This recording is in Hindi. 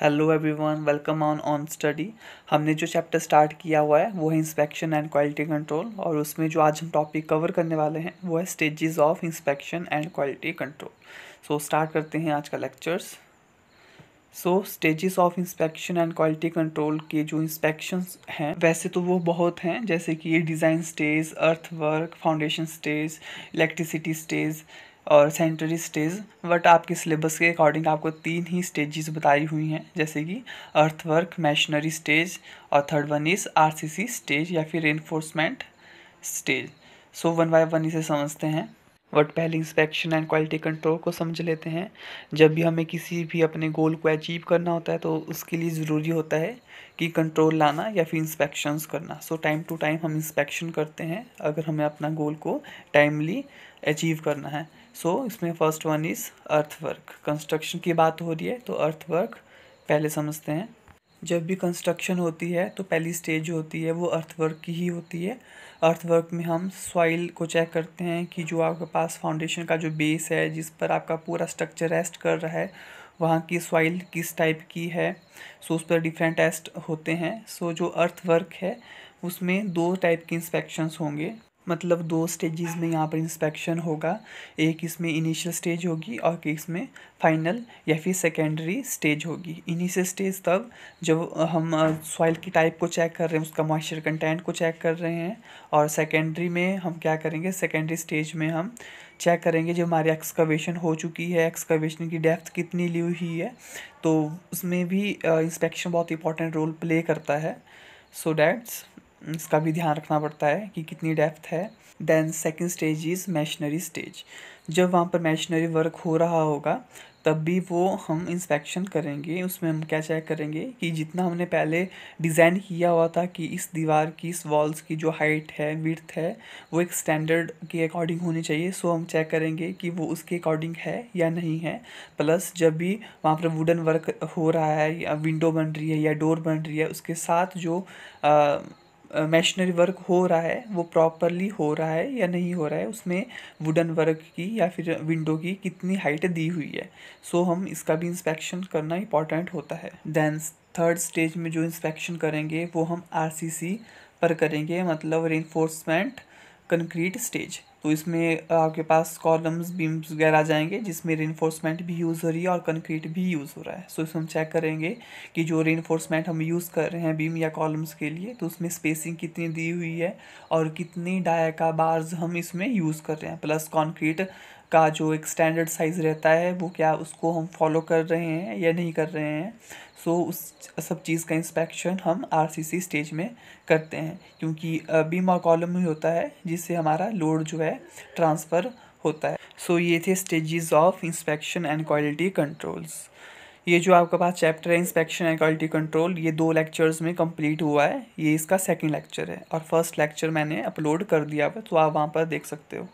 hello everyone welcome on on study हमने जो चैप्टर स्टार्ट किया हुआ है वो है इंस्पेक्शन एंड क्वालिटी कंट्रोल और उसमें जो आज हम टॉपिक कवर करने वाले हैं वो है stages of inspection and quality control so start करते हैं आज का lectures so stages of inspection and quality control के जो इंस्पेक्शन हैं वैसे तो वो बहुत हैं जैसे कि design stage earthwork foundation stage electricity stage और सेंटरी स्टेज बट आपके सिलेबस के अकॉर्डिंग आपको तीन ही स्टेजेस बताई हुई हैं जैसे कि अर्थवर्क मैशनरी स्टेज और third one is RCC stage या फिर reinforcement stage so one by one इसे समझते हैं वट पहले इंस्पेक्शन एंड क्वालिटी कंट्रोल को समझ लेते हैं जब भी हमें किसी भी अपने गोल को अचीव करना होता है तो उसके लिए ज़रूरी होता है कि कंट्रोल लाना या फिर इंस्पेक्शंस करना सो टाइम टू टाइम हम इंस्पेक्शन करते हैं अगर हमें अपना गोल को टाइमली अचीव करना है सो so, इसमें first one is earthwork construction की बात हो रही है तो अर्थवर्क पहले समझते हैं जब भी कंस्ट्रक्शन होती है तो पहली स्टेज होती है वो अर्थवर्क की ही होती है अर्थवर्क में हम सॉइल को चेक करते हैं कि जो आपके पास फाउंडेशन का जो बेस है जिस पर आपका पूरा स्ट्रक्चर रेस्ट कर रहा है वहाँ की सॉइल किस टाइप की है सो उस पर डिफरेंट टेस्ट होते हैं सो जो अर्थवर्क है उसमें दो टाइप के इंस्पेक्शंस होंगे मतलब दो स्टेजेस में यहाँ पर इंस्पेक्शन होगा एक इसमें इनिशियल स्टेज होगी और एक इसमें फाइनल या फिर सेकेंडरी स्टेज होगी इनिशियल स्टेज तब जब हम सॉइल की टाइप को चेक कर रहे हैं उसका मॉइस्चर कंटेंट को चेक कर रहे हैं और सेकेंडरी में हम क्या करेंगे सेकेंडरी स्टेज में हम चेक करेंगे जो हमारी एक्सकवेशन हो चुकी है एक्सकवेशन की डेप्थ कितनी ली हुई है तो उसमें भी इंस्पेक्शन बहुत इंपॉर्टेंट रोल प्ले करता है सो डैट्स इसका भी ध्यान रखना पड़ता है कि कितनी डेप्थ है then second stage is masonry stage जब वहाँ पर मैशनरी वर्क हो रहा होगा तब भी वो हम इंस्पेक्शन करेंगे उसमें हम क्या चेक करेंगे कि जितना हमने पहले डिज़ाइन किया हुआ था कि इस दीवार की इस वॉल्स की जो हाइट है विर्थ है वो एक स्टैंडर्ड के अकॉर्डिंग होनी चाहिए सो हम चेक करेंगे कि वो उसके अकॉर्डिंग है या नहीं है प्लस जब भी वहाँ पर वुडन वर्क हो रहा है या विंडो बन रही है या डोर बन रही है उसके साथ जो आ, मशीनरी वर्क हो रहा है वो प्रॉपरली हो रहा है या नहीं हो रहा है उसमें वुडन वर्क की या फिर विंडो की कितनी हाइट दी हुई है सो so, हम इसका भी इंस्पेक्शन करना इंपॉर्टेंट होता है दैन थर्ड स्टेज में जो इंस्पेक्शन करेंगे वो हम आरसीसी पर करेंगे मतलब रेनफोर्समेंट कंक्रीट स्टेज तो इसमें आपके पास कॉलम्स बीम्स वगैरह आ जाएंगे जिसमें रेनफोर्समेंट भी यूज़ हो रही है और कंक्रीट भी यूज़ हो रहा है सो इसमें हम चेक करेंगे कि जो रेनफोर्समेंट हम यूज़ कर रहे हैं बीम या कॉलम्स के लिए तो उसमें स्पेसिंग कितनी दी हुई है और कितनी डाया का बार्स हम इसमें यूज़ कर रहे हैं प्लस कॉन्क्रीट का जो एक स्टैंडर्ड साइज़ रहता है वो क्या उसको हम फॉलो कर रहे हैं या नहीं कर रहे हैं सो so, उस सब चीज़ का इंस्पेक्शन हम आरसीसी स्टेज में करते हैं क्योंकि बीमा कॉलम ही होता है जिससे हमारा लोड जो है ट्रांसफ़र होता है सो so, ये थे stages of inspection and quality controls ये जो आपके पास चैप्टर है इंस्पेक्शन एंड क्वालिटी कंट्रोल ये दो लेक्चर्स में कंप्लीट हुआ है ये इसका सेकंड लेक्चर है और फर्स्ट लेक्चर मैंने अपलोड कर दिया हुआ तो आप वहाँ पर देख सकते हो